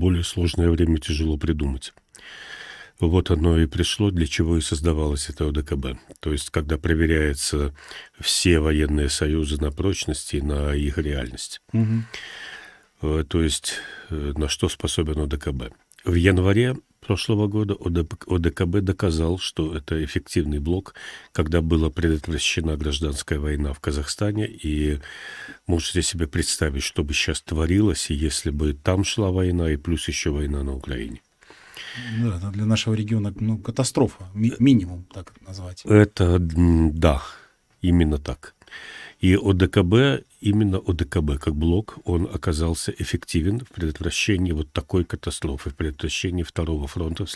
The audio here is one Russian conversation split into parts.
более сложное время тяжело придумать. Вот оно и пришло, для чего и создавалось это ОДКБ. То есть, когда проверяются все военные союзы на прочность и на их реальность. Угу. То есть, э, на что способен ОДКБ. В январе прошлого года ОДКБ доказал, что это эффективный блок, когда была предотвращена гражданская война в Казахстане, и можете себе представить, что бы сейчас творилось, если бы там шла война, и плюс еще война на Украине. Ну да, для нашего региона ну, катастрофа, ми минимум так назвать. Это, да, именно так. И ОДКБ, именно ОДКБ как блок, он оказался эффективен в предотвращении вот такой катастрофы, в предотвращении второго фронта,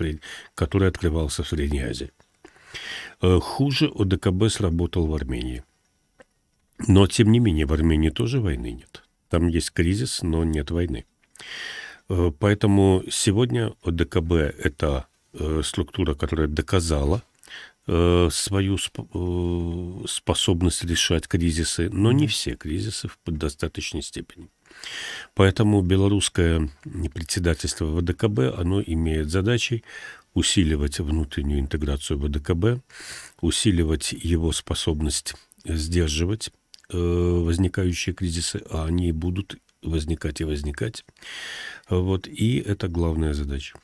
который открывался в Средней Азии. Э, хуже ОДКБ сработал в Армении. Но, тем не менее, в Армении тоже войны нет. Там есть кризис, но нет войны. Э, поэтому сегодня ОДКБ – это э, структура, которая доказала – Э, свою сп- э, способность решать кризисы, но не все кризисы в достаточной степени. Поэтому белорусское председательство ВДКБ, оно имеет задачей усиливать внутреннюю интеграцию ВДКБ, усиливать его способность сдерживать э, возникающие кризисы, а они будут возникать и возникать. Вот, и это главная задача.